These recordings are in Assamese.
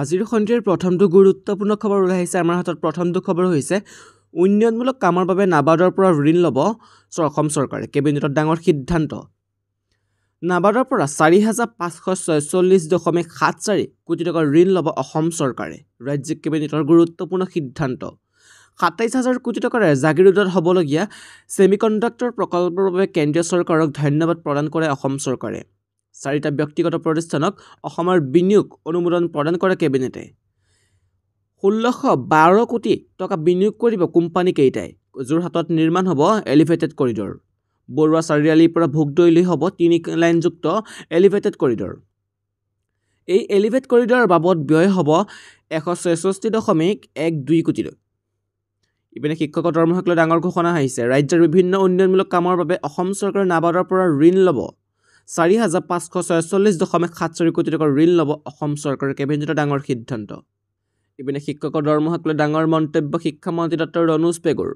আজিৰ সন্ধিয়াৰ প্ৰথমটো গুৰুত্বপূৰ্ণ খবৰ ওলাই আহিছে আমাৰ হাতত প্ৰথমটো খবৰ হৈছে উন্নয়নমূলক কামৰ বাবে নাবাৰ্ডৰ পৰা ঋণ ল'ব অসম চৰকাৰে কেবিনেটত ডাঙৰ সিদ্ধান্ত নাবাৰ্ডৰ পৰা চাৰি হাজাৰ পাঁচশ ছয়চল্লিছ দশমিক সাত চাৰি কোটি টকাৰ ঋণ ল'ব অসম চৰকাৰে ৰাজ্যিক কেবিনেটৰ গুৰুত্বপূৰ্ণ সিদ্ধান্ত সাতাইছ হাজাৰ কোটি টকাৰে জাগিৰোডত হ'বলগীয়া ছেমিকণ্ডাক্টৰ প্ৰকল্পৰ বাবে কেন্দ্ৰীয় চৰকাৰক ধন্যবাদ প্ৰদান কৰে অসম চৰকাৰে চাৰিটা ব্যক্তিগত প্ৰতিষ্ঠানক অসমৰ বিনিয়োগ অনুমোদন প্ৰদান কৰে কেবিনেটে ষোল্লশ বাৰ কোটি টকা বিনিয়োগ কৰিব কোম্পানীকেইটাই যোৰহাটত নিৰ্মাণ হ'ব এলিভেটেড কৰিডৰ বৰুৱা চাৰিআলিৰ পৰা ভোগদৈলৈ হ'ব তিনি লাইনযুক্ত এলিভেটেড কৰিডৰ এই এলিভেট কৰিডৰৰ বাবদ ব্যয় হ'ব এশ ছয়ষষ্ঠি দশমিক এক দুই কোটিলৈ ইপিনে শিক্ষকৰ দৰমহাক লৈ ডাঙৰ ঘোষণা আহিছে ৰাজ্যৰ বিভিন্ন উন্নয়নমূলক কামৰ বাবে অসম চৰকাৰে নাবাৰ্ডৰ পৰা ঋণ ল'ব চাৰি হাজাৰ পাঁচশ ছয়চল্লিছ দশমিক সাত চাৰি কোটি টকাৰ ঋণ ল'ব অসম চৰকাৰৰ কেবিনেটৰ ডাঙৰ সিদ্ধান্ত ইপিনে শিক্ষকৰ দৰমহাক লৈ ডাঙৰ মন্তব্য শিক্ষামন্ত্ৰী ডক্টৰ ৰনোজ পেগুৰ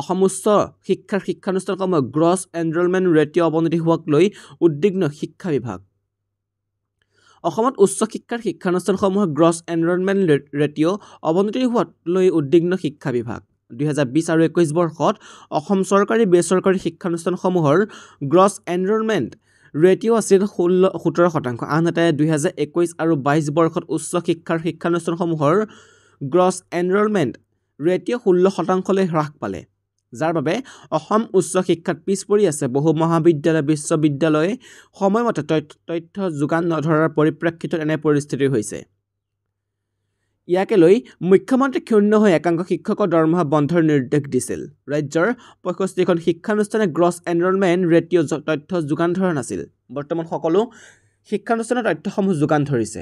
অসম উচ্চ শিক্ষাৰ শিক্ষানুষ্ঠানসমূহ গ্ৰছ এনৰলমেণ্ট ৰেটিঅ' অৱনতি হোৱাক লৈ উদ্বিগ্ন শিক্ষা বিভাগ অসমত উচ্চ শিক্ষাৰ শিক্ষানুষ্ঠানসমূহৰ গ্ৰছ এনৰলমেণ্ট ৰেটিঅ' অৱনতি হোৱাক লৈ উদ্বিগ্ন শিক্ষা বিভাগ দুহেজাৰ বিছ আৰু একৈছ বৰ্ষত অসম চৰকাৰী বেচৰকাৰী শিক্ষানুষ্ঠানসমূহৰ গ্ৰছ এনৰলমেণ্ট ৰেটিঅ' আছিল ষোল্ল সোতৰ শতাংশ আনহাতে দুহেজাৰ একৈছ আৰু বাইছ বৰ্ষত উচ্চ শিক্ষাৰ শিক্ষানুষ্ঠানসমূহৰ গ্ৰছ এনৰলমেণ্ট ৰেটিঅ' ষোল্ল শতাংশলৈ হ্ৰাস পালে যাৰ বাবে অসম উচ্চ শিক্ষাত পিছ পৰি আছে বহু মহাবিদ্যালয় বিশ্ববিদ্যালয় সময়মতে তথ্য যোগান নধৰাৰ পৰিপ্ৰেক্ষিতত এনে পৰিস্থিতি হৈছে ইয়াকে লৈ মুখ্যমন্ত্ৰী ক্ষুণ্ণ হৈ একাংশ শিক্ষকৰ দৰমহা বন্ধৰ নিৰ্দেশ দিছিল ৰাজ্যৰ পঁয়ষষ্ঠিখন শিক্ষানুষ্ঠানে গ্ৰছ এনৰলমেণ্ট ৰেটিঅ' তথ্য যোগান ধৰা নাছিল বৰ্তমান সকলো শিক্ষানুষ্ঠানৰ তথ্যসমূহ যোগান ধৰিছে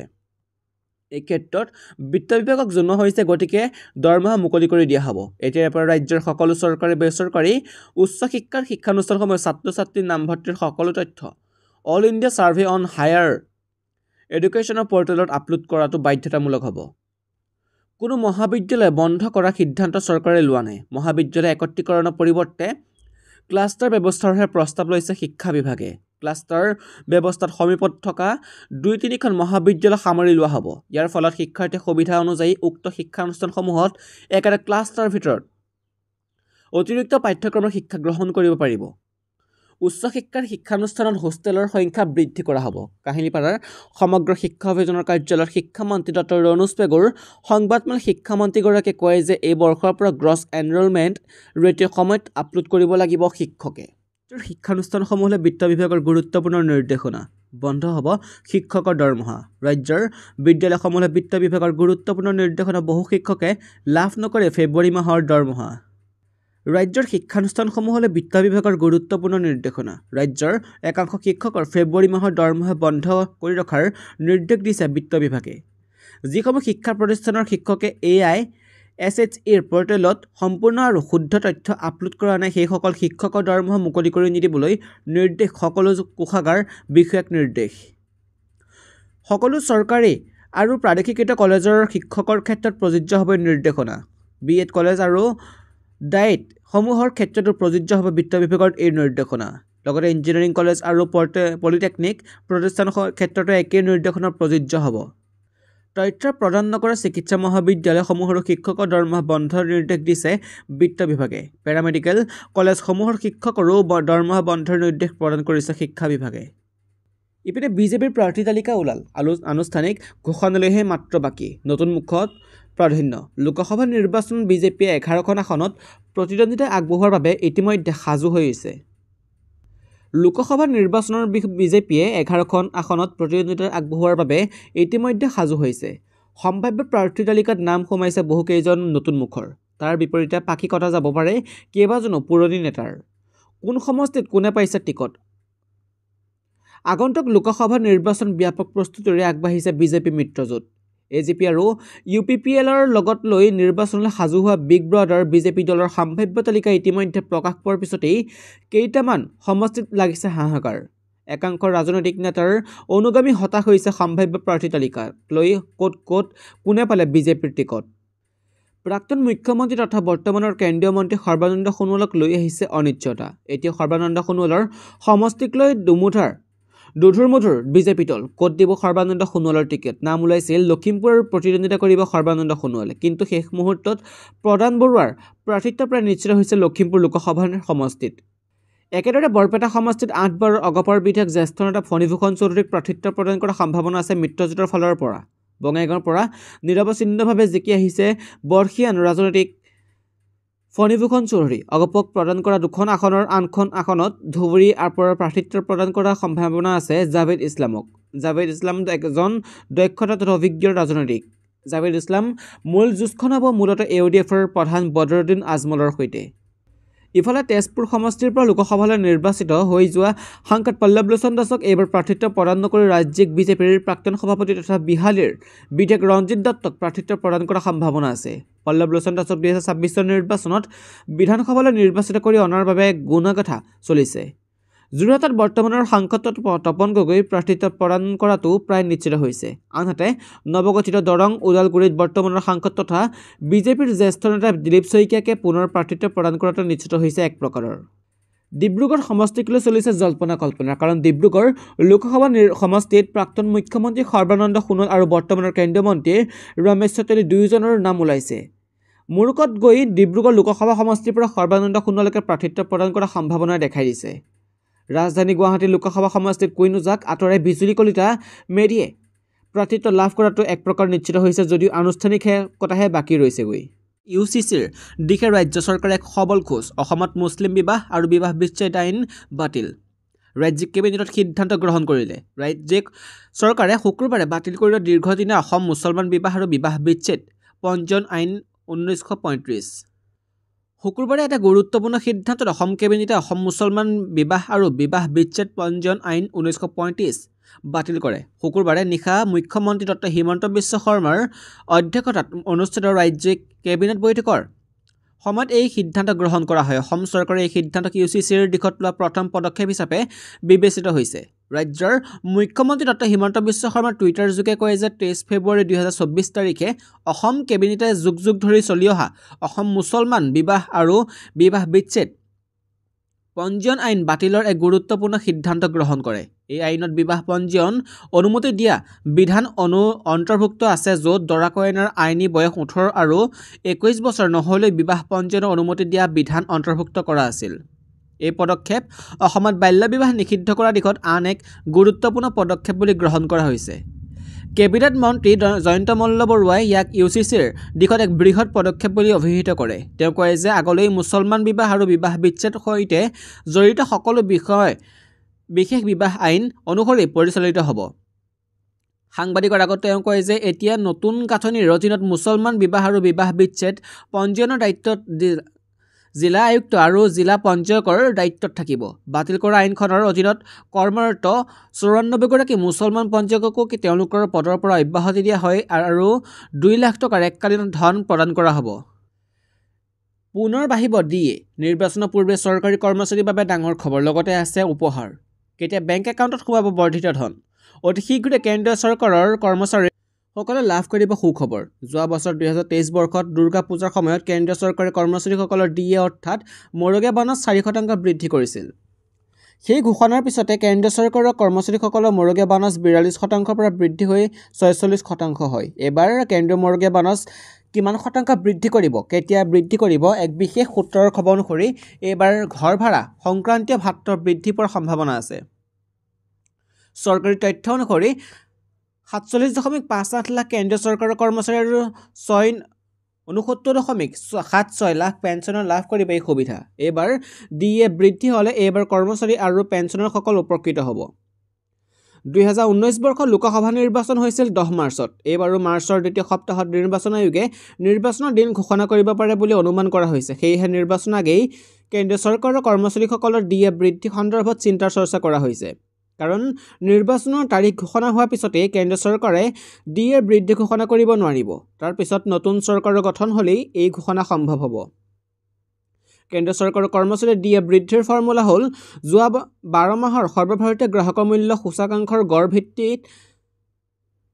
এই ক্ষেত্ৰত বিত্ত বিভাগক জনোৱা হৈছে গতিকে দৰমহা মুকলি কৰি দিয়া হ'ব এতিয়াৰে পৰা ৰাজ্যৰ সকলো চৰকাৰী বেচৰকাৰী উচ্চ শিক্ষাৰ শিক্ষানুষ্ঠানসমূহৰ ছাত্ৰ ছাত্ৰীৰ নামভৰ্তিৰ সকলো তথ্য all India survey on higher এডুকেশ্যনৰ পৰ্টেলত আপলোড কৰাটো বাধ্যতামূলক হ'ব কোনো মহাবিদ্যালয় বন্ধ কৰাৰ সিদ্ধান্ত চৰকাৰে লোৱা নাই মহাবিদ্যালয় একত্ৰীকৰণৰ পৰিৱৰ্তে ক্লাষ্টাৰ ব্যৱস্থাৰহে প্ৰস্তাৱ লৈছে শিক্ষা বিভাগে ক্লাষ্টাৰ ব্যৱস্থাত সমীপত থকা দুই তিনিখন মহাবিদ্যালয় সামৰি লোৱা হ'ব ইয়াৰ ফলত শিক্ষাৰ্থীৰ সুবিধা অনুযায়ী উক্ত শিক্ষানুষ্ঠানসমূহত একেটা ক্লাষ্টাৰৰ ভিতৰত অতিৰিক্ত পাঠ্যক্ৰমৰ শিক্ষা গ্ৰহণ কৰিব পাৰিব উচ্চ শিক্ষাৰ শিক্ষানুষ্ঠানত হোষ্টেলৰ সংখ্যা বৃদ্ধি কৰা হ'ব কাহিনীপাৰাৰ সমগ্ৰ শিক্ষা অভিযানৰ কাৰ্যালয়ত শিক্ষামন্ত্ৰী ডক্টৰ ৰণুজ পেগুৰ সংবাদমেল শিক্ষামন্ত্ৰীগৰাকীয়ে কয় যে এই বৰ্ষৰ পৰা গ্ৰছ এনৰোলমেণ্ট ৰেটিঅ' সময়ত আপলোড কৰিব লাগিব শিক্ষকে ৰাজ্যৰ শিক্ষানুষ্ঠানসমূহলৈ বিত্ত বিভাগৰ গুৰুত্বপূৰ্ণ নিৰ্দেশনা বন্ধ হ'ব শিক্ষকৰ দৰমহা ৰাজ্যৰ বিদ্যালয়সমূহলৈ বিত্ত বিভাগৰ গুৰুত্বপূৰ্ণ নিৰ্দেশনা বহু শিক্ষকে লাভ নকৰে ফেব্ৰুৱাৰী মাহৰ দৰমহা ৰাজ্যৰ শিক্ষানুষ্ঠানসমূহলৈ বিত্ত বিভাগৰ গুৰুত্বপূৰ্ণ নিৰ্দেশনা ৰাজ্যৰ একাংশ শিক্ষকৰ ফেব্ৰুৱাৰী মাহৰ দৰমহা বন্ধ কৰি ৰখাৰ নিৰ্দেশ দিছে বিত্ত বিভাগে যিসমূহ শিক্ষা প্ৰতিষ্ঠানৰ শিক্ষকে এ আই এছ এইচ ইৰ পৰ্টেলত সম্পূৰ্ণ আৰু শুদ্ধ তথ্য আপলোড কৰা নাই সেইসকল শিক্ষকৰ দৰমহা মুকলি কৰি নিদিবলৈ নিৰ্দেশ সকলো কোষাগাৰ বিষয়াক নিৰ্দেশ সকলো চৰকাৰী আৰু প্ৰাদেশিকৃত কলেজৰ শিক্ষকৰ ক্ষেত্ৰত প্ৰযোজ্য হ'ব নিৰ্দেশনা বি এড কলেজ আৰু ডাইটসমূহৰ ক্ষেত্ৰতো প্ৰযোজ্য হ'ব বিত্ত বিভাগৰ এই নিৰ্দেশনা লগতে ইঞ্জিনিয়াৰিং কলেজ আৰু পলিটেকনিক প্ৰতিষ্ঠান ক্ষেত্ৰতো একে নিৰ্দেশনা প্ৰযোজ্য হ'ব তথ্য প্ৰদান নকৰা চিকিৎসা মহাবিদ্যালয়সমূহৰো শিক্ষকৰ দৰমহা বন্ধৰ নিৰ্দেশ দিছে বিত্ত বিভাগে পেৰামেডিকেল কলেজসমূহৰ শিক্ষকৰো দৰমহা বন্ধৰ নিৰ্দেশ প্ৰদান কৰিছে শিক্ষা বিভাগে ইপিনে বিজেপিৰ প্ৰাৰ্থী তালিকা ওলাল আলো আনুষ্ঠানিক ঘোষণালৈহে মাত্ৰ বাকী নতুন মুখত প্ৰাধান্য লোকসভা নিৰ্বাচনত বিজেপিয়ে এঘাৰখন আসনত প্ৰতিদ্বন্দ্বিতা আগবঢ়োৱাৰ বাবে ইতিমধ্যে সাজু হৈ আহিছে লোকসভা নিৰ্বাচনৰ বিজেপিয়ে এঘাৰখন আসনত প্ৰতিদ্বন্দ্বিতা আগবঢ়োৱাৰ বাবে ইতিমধ্যে সাজু হৈছে সম্ভাৱ্য প্ৰাৰ্থী তালিকাত নাম সোমাইছে বহুকেইজন নতুন মুখৰ তাৰ বিপৰীতে পাখি কটা যাব পাৰে কেইবাজনো পুৰণি নেতাৰ কোন সমষ্টিত কোনে পাইছে টিকট আগন্তুক লোকসভা নিৰ্বাচন ব্যাপক প্ৰস্তুতিৰে আগবাঢ়িছে বিজেপি মিত্ৰজোঁট এ জে পি আৰু ইউ পি পি এলৰ লগত লৈ নিৰ্বাচনলৈ সাজু হোৱা বিগ ব্ৰাদাৰ বিজেপি দলৰ সাম্ভাব্য তালিকা ইতিমধ্যে প্ৰকাশ পোৱাৰ পিছতেই কেইটামান সমষ্টিত লাগিছে হাহাকাৰ একাংশ ৰাজনৈতিক নেতাৰ অনুগামী হতাশ হৈছে সাম্ভাব্য প্ৰাৰ্থী তালিকাক লৈ ক'ত ক'ত কোনে পালে বিজেপিৰ টিকট প্ৰাক্তন মুখ্যমন্ত্ৰী তথা বৰ্তমানৰ কেন্দ্ৰীয় মন্ত্ৰী সৰ্বানন্দ সোণোৱালক লৈ আহিছে অনিশ্চয়তা এতিয়া সৰ্বানন্দ সোণোৱালৰ সমষ্টিক লৈ দুমুঠাৰ দুধুৰ মধুৰ বিজেপি দল ক'ত দিব সৰ্বানন্দ সোণোৱালৰ টিকেট নাম ওলাইছিল লখিমপুৰৰ প্ৰতিদ্বন্দ্বিতা কৰিব সৰ্বানন্দ সোণোৱালে কিন্তু শেষ মুহূৰ্তত প্ৰদান বৰুৱাৰ প্ৰাৰ্থিত্ব প্ৰায় নিশ্চিত হৈছে লখিমপুৰ লোকসভাৰ সমষ্টিত একেদৰে বৰপেটা সমষ্টিত আঠবাৰৰ অগপৰ বিধায়ক জ্যেষ্ঠ নেতা ফণীভূষণ চৌধুৰীক প্ৰাৰ্থিত্ব প্ৰদান কৰাৰ সম্ভাৱনা আছে মিত্ৰজোঁটৰ ফালৰ পৰা বঙাইগাঁৱৰ পৰা নিৰৱচ্ছিন্নভাৱে জিকি আহিছে বৰ্ষীয়ান ৰাজনৈতিক ফণীভূষণ চৌধুৰী অগপক প্ৰদান কৰা দুখন আসনৰ আনখন আসনত ধুবুৰী আপৰৰ প্ৰাৰ্থিত্ব প্ৰদান কৰাৰ সম্ভাৱনা আছে জাভেদ ইছলামক জাভেদ ইছলাম এজন দক্ষতা তথা অভিজ্ঞ ৰাজনৈতিক জাভেদ ইছলাম মূল যুঁজখন হ'ব মূলতঃ এ ডি এফৰ প্ৰধান বদৰুদ্দিন আজমলৰ সৈতে ইফালে তেজপুৰ সমষ্টিৰ পৰা লোকসভালৈ নিৰ্বাচিত হৈ যোৱা সাংসদ পল্লৱ লোচন দাসক এইবাৰ প্ৰাৰ্থিত্ব প্ৰদান নকৰি ৰাজ্যিক বিজেপিৰ প্ৰাক্তন সভাপতি তথা বিহালীৰ বিধায়ক ৰঞ্জিত দত্তক প্ৰাৰ্থিত্ব প্ৰদান কৰাৰ সম্ভাৱনা আছে পল্লৱ লোচন দাসক দুহেজাৰ ছাব্বিছৰ নিৰ্বাচনত বিধানসভালৈ নিৰ্বাচিত কৰি অনাৰ বাবে গুণাগাথা চলিছে যোৰহাটত বৰ্তমানৰ সাংসদ তপন গগৈৰ প্ৰাৰ্থিত্ব প্ৰদান কৰাটো প্ৰায় নিশ্চিত হৈছে আনহাতে নৱগঠিত দৰং ওদালগুৰিত বৰ্তমানৰ সাংসদ তথা বিজেপিৰ জ্যেষ্ঠ নেতা দিলীপ শইকীয়াকে পুনৰ প্ৰাৰ্থিত্ব প্ৰদান কৰাটো নিশ্চিত হৈছে এক প্ৰকাৰৰ ডিব্ৰুগড় সমষ্টিক লৈ চলিছে জল্পনা কল্পনা কাৰণ ডিব্ৰুগড় লোকসভা সমষ্টিত প্ৰাক্তন মুখ্যমন্ত্ৰী সৰ্বানন্দ সোণোৱাল আৰু বৰ্তমানৰ কেন্দ্ৰীয় মন্ত্ৰী ৰমেশ চতুৰী দুয়োজনৰ নাম ওলাইছে মুৰুকত গৈ ডিব্ৰুগড় লোকসভা সমষ্টিৰ পৰা সৰ্বানন্দ সোণোৱালকে প্ৰাৰ্থিত্ব প্ৰদান কৰাৰ সম্ভাৱনাই দেখাই দিছে ৰাজধানী গুৱাহাটীৰ লোকসভা সমষ্টিত কুইনোজাক আঁতৰাই বিজুলী কলিতা মেৰিয়ে প্ৰাৰ্থিত্ব লাভ কৰাটো এক প্ৰকাৰ নিশ্চিত হৈছে যদিও আনুষ্ঠানিক কথাহে বাকী ৰৈছেগৈ ইউ চি চিৰ দিশে ৰাজ্য চৰকাৰে এক সবল খোজ অসমত মুছলিম বিবাহ আৰু বিবাহ বিচ্ছেদ আইন বাতিল ৰাজ্যিক কেবিনেটত সিদ্ধান্ত গ্ৰহণ কৰিলে ৰাজ্যিক চৰকাৰে শুক্ৰবাৰে বাতিল কৰিলে দীৰ্ঘদিনীয়া অসম মুছলমান বিবাহ আৰু বিবাহ বিচ্ছেদ পঞ্জীয়ন আইন ঊনৈছশ পঁয়ত্ৰিছ শুকুৰবাৰে এটা গুৰুত্বপূৰ্ণ সিদ্ধান্তত অসম কেবিনেটে অসম মুছলমান বিবাহ আৰু বিবাহ বিচ্ছেদ পঞ্জীয়ন আইন ঊনৈছশ পঁয়ত্ৰিছ বাতিল কৰে শুকুৰবাৰে নিশা মুখ্যমন্ত্ৰী ডক্টৰ হিমন্ত বিশ্ব শৰ্মাৰ অধ্যক্ষতাত অনুষ্ঠিত ৰাজ্যিক কেবিনেট বৈঠকৰ সময়ত এই সিদ্ধান্ত গ্ৰহণ কৰা হয় অসম চৰকাৰে এই সিদ্ধান্তক ইউ চি চিৰ দিশত লোৱা প্ৰথম পদক্ষেপ হিচাপে বিবেচিত হৈছে ৰাজ্যৰ মুখ্যমন্ত্ৰী ডক্টৰ হিমন্ত বিশ্ব শৰ্মাই টুইটাৰযোগে কয় যে তেইছ ফেব্ৰুৱাৰী দুহেজাৰ চৌব্বিছ তাৰিখে অসম কেবিনেটে যুগ যুগ ধৰি চলি অহা অসম মুছলমান বিবাহ আৰু বিবাহ বিচ্ছেদ পঞ্জীয়ন আইন বাতিলৰ এক গুৰুত্বপূৰ্ণ সিদ্ধান্ত গ্ৰহণ কৰে এই আইনত বিবাহ পঞ্জীয়ন অনুমতি দিয়া বিধান অনু অন্তৰ্ভুক্ত আছে য'ত দৰা কইনাৰ আইনী বয়স ওঠৰ আৰু একৈছ বছৰ নহ'লেও বিবাহ পঞ্জীয়নৰ অনুমতি দিয়া বিধান অন্তৰ্ভুক্ত কৰা আছিল এই পদক্ষেপ অসমত বাল্যবিবাহ নিষিদ্ধ কৰাৰ দিশত আন এক গুৰুত্বপূৰ্ণ পদক্ষেপ বুলি গ্ৰহণ কৰা হৈছে কেবিনেট মন্ত্ৰী জয়ন্ত মল্ল বৰুৱাই ইয়াক ইউ চি চিৰ দিশত এক বৃহৎ পদক্ষেপ বুলি অভিহিত কৰে তেওঁ কয় যে আগলৈ মুছলমান বিবাহ আৰু বিবাহ বিচ্ছেদ সৈতে জড়িত সকলো বিষয় বিশেষ বিবাহ আইন অনুসৰি পৰিচালিত হ'ব সাংবাদিকৰ আগত তেওঁ কয় যে এতিয়া নতুন গাঁথনিৰ অধীনত মুছলমান বিবাহ আৰু বিবাহ বিচ্ছেদ পঞ্জীয়নৰ দায়িত্বত জিলা আয়ুক্ত আৰু জিলা পঞ্চায়কৰ দায়িত্বত থাকিব বাতিল কৰা আইনখনৰ অধীনত কৰ্মৰত চৌৰানব্বৈগৰাকী মুছলমান পঞ্চায়ককো তেওঁলোকৰ পদৰ পৰা অব্যাহতি দিয়া হয় আৰু দুই লাখ টকাৰ এককালীন ধন প্ৰদান কৰা হ'ব পুনৰ বাঢ়িব ডিয়ে নিৰ্বাচনৰ পূৰ্বে চৰকাৰী কৰ্মচাৰীৰ বাবে ডাঙৰ খবৰ লগতে আছে উপহাৰ কেতিয়া বেংক একাউণ্টত সোমাব বৰ্ধিত ধন অতি শীঘ্ৰে কেন্দ্ৰীয় চৰকাৰৰ কৰ্মচাৰী সকলে লাভ কৰিব সুখবৰ যোৱা বছৰ দুহেজাৰ তেইছ বৰ্ষত দুৰ্গা পূজাৰ সময়ত কেন্দ্ৰীয় চৰকাৰে কৰ্মচাৰীসকলৰ ডি এ অৰ্থাৎ মৰগীয়া বানত চাৰি শতাংশ বৃদ্ধি কৰিছিল সেই ঘোষণাৰ পিছতে কেন্দ্ৰীয় চৰকাৰৰ কৰ্মচাৰীসকলৰ মৰগীয়া বানচ বিৰাল্লিছ শতাংশৰ পৰা বৃদ্ধি হৈ ছয়চল্লিছ শতাংশ হয় এইবাৰ কেন্দ্ৰীয় মৰগীয়া বানচ কিমান শতাংশ বৃদ্ধি কৰিব কেতিয়া বৃদ্ধি কৰিব এক বিশেষ সূত্ৰৰ খবৰ অনুসৰি এইবাৰ ঘৰ ভাড়া সংক্ৰান্তীয় ভাত্ৰ বৃদ্ধি পোৱাৰ সম্ভাৱনা আছে চৰকাৰী তথ্য অনুসৰি সাতচল্লিছ দশমিক পাঁচ আঠ লাখ কেন্দ্ৰীয় চৰকাৰৰ কৰ্মচাৰী আৰু ছয় ঊনসত্তৰ দশমিক সাত ছয় লাখ পেঞ্চনৰ লাভ কৰিব এই সুবিধা এইবাৰ ডি এ বৃদ্ধি হ'লে এইবাৰ কৰ্মচাৰী আৰু পেঞ্চনাৰসকল উপকৃত হ'ব দুহেজাৰ ঊনৈছ বৰ্ষৰ লোকসভা নিৰ্বাচন হৈছিল দহ মাৰ্চত এইবাৰো মাৰ্চৰ দ্বিতীয় সপ্তাহত নিৰ্বাচন আয়োগে নিৰ্বাচনৰ দিন ঘোষণা কৰিব পাৰে বুলি অনুমান কৰা হৈছে সেয়েহে নিৰ্বাচন আগেই কেন্দ্ৰীয় চৰকাৰৰ কৰ্মচাৰীসকলৰ ডি এ বৃদ্ধি সন্দৰ্ভত চিন্তাৰ চৰ্চা কৰা হৈছে কাৰণ নিৰ্বাচনৰ তাৰিখ ঘোষণা হোৱাৰ পিছতেই কেন্দ্ৰ চৰকাৰে ডি এ বৃদ্ধি ঘোষণা কৰিব নোৱাৰিব তাৰপিছত নতুন চৰকাৰৰ গঠন হ'লেই এই ঘোষণা সম্ভৱ হ'ব কেন্দ্ৰীয় চৰকাৰৰ কৰ্মচাৰী ডি এ বৃদ্ধিৰ ফৰ্মুলা হ'ল যোৱা বাৰ মাহৰ সৰ্বভাৰতীয় গ্ৰাহকৰ মূল্য সূচাকাংশৰ গড় ভিত্তিত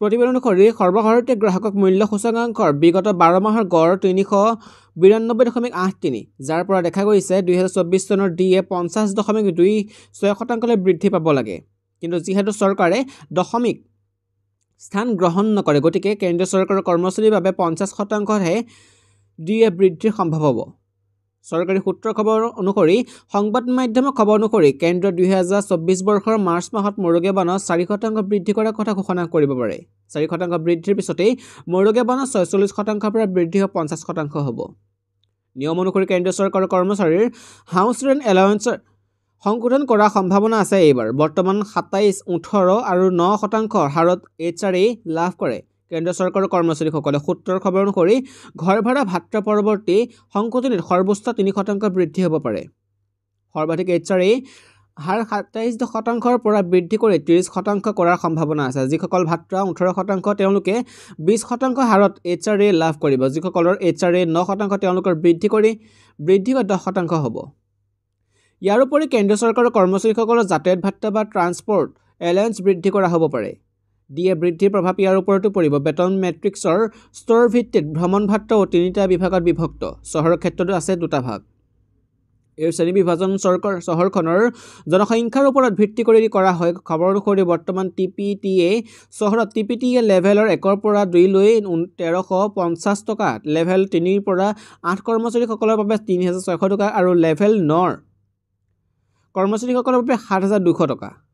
প্ৰতিবেদন অনুসৰি সৰ্বভাৰতীয় গ্ৰাহকক মূল্য সূচকাংকৰ বিগত বাৰ মাহৰ গড় তিনিশ বিৰান্নব্বৈ দশমিক আঠ তিনি যাৰ পৰা দেখা গৈছে দুহেজাৰ চৌব্বিছ চনৰ ডি এ পঞ্চাছ দশমিক দুই ছয় শতাংশলৈ বৃদ্ধি পাব লাগে কিন্তু যিহেতু চৰকাৰে দশমিক স্থান গ্ৰহণ নকৰে গতিকে কেন্দ্ৰীয় চৰকাৰৰ কৰ্মচাৰীৰ বাবে পঞ্চাছ শতাংশহে ডি এ বৃদ্ধি সম্ভৱ হ'ব চৰকাৰী সূত্ৰৰ খবৰ অনুসৰি সংবাদ মাধ্যমৰ খবৰ অনুসৰি কেন্দ্ৰই দুহেজাৰ চৌব্বিছ বৰ্ষৰ মাৰ্চ মাহত মৰুগীয়া বানত চাৰি শতাংশ বৃদ্ধি কৰাৰ কথা ঘোষণা কৰিব পাৰে চাৰি শতাংশ বৃদ্ধিৰ পিছতেই মৰগে বানত ছয়চল্লিছ শতাংশৰ পৰা বৃদ্ধি হোৱা পঞ্চাছ শতাংশ হ'ব নিয়ম অনুসৰি কেন্দ্ৰীয় চৰকাৰৰ কৰ্মচাৰীৰ হাউচ ৰেণ্ট এলাৱেঞ্চৰ সংশোধন কৰাৰ সম্ভাৱনা আছে এইবাৰ বৰ্তমান সাতাইছ ওঠৰ আৰু ন শতাংশৰ হাৰত এইচ আৰ এ লাভ কৰে কেন্দ্ৰীয় চৰকাৰৰ কৰ্মচাৰীসকলে সূত্ৰৰ খবৰ অনুসৰি ঘৰ ভাড়া ভাত্ৰা পৰৱৰ্তী সংশোধনীত সৰ্বোচ্চ তিনি শতাংশ বৃদ্ধি হ'ব পাৰে সৰ্বাধিক এইচ আৰ এ হাৰ সাতাইছ শতাংশৰ পৰা বৃদ্ধি কৰি ত্ৰিছ শতাংশ কৰাৰ সম্ভাৱনা আছে যিসকল ভাত্ৰা ওঠৰ শতাংশ তেওঁলোকে বিছ শতাংশ হাৰত এইচ আৰ এ লাভ কৰিব যিসকলৰ এইচ আৰ এ ন শতাংশ তেওঁলোকৰ বৃদ্ধি কৰি বৃদ্ধি হৈ দহ শতাংশ হ'ব ইয়াৰোপৰি কেন্দ্ৰীয় চৰকাৰৰ কৰ্মচাৰীসকলৰ যাতায়াত ভাত্ৰা বা ট্ৰান্সপৰ্ট এলায়েঞ্চ বৃদ্ধি কৰা হ'ব পাৰে ডিএ বৃদ্ধিৰ প্ৰভাৱ ইয়াৰ ওপৰতো পৰিব বেতন মেট্ৰিক্সৰ স্তৰ ভিত্তিত ভ্ৰমণ ভাত্ৰও তিনিটা বিভাগত বিভক্ত চহৰৰ ক্ষেত্ৰতো আছে দুটা ভাগ এই শ্ৰেণীবিভাজন চৰকাৰ চহৰখনৰ জনসংখ্যাৰ ওপৰত ভিত্তি কৰি কৰা হয় খবৰ অনুসৰি বৰ্তমান টি পি টি এ চহৰত টি পি টি এ লেভেলৰ একৰ পৰা দুইলৈ তেৰশ পঞ্চাছ টকা লেভেল তিনিৰ পৰা আঠ কৰ্মচাৰীসকলৰ বাবে তিনি হাজাৰ ছয়শ টকা আৰু লেভেল নৰ কৰ্মচাৰীসকলৰ বাবে সাত হাজাৰ দুশ টকা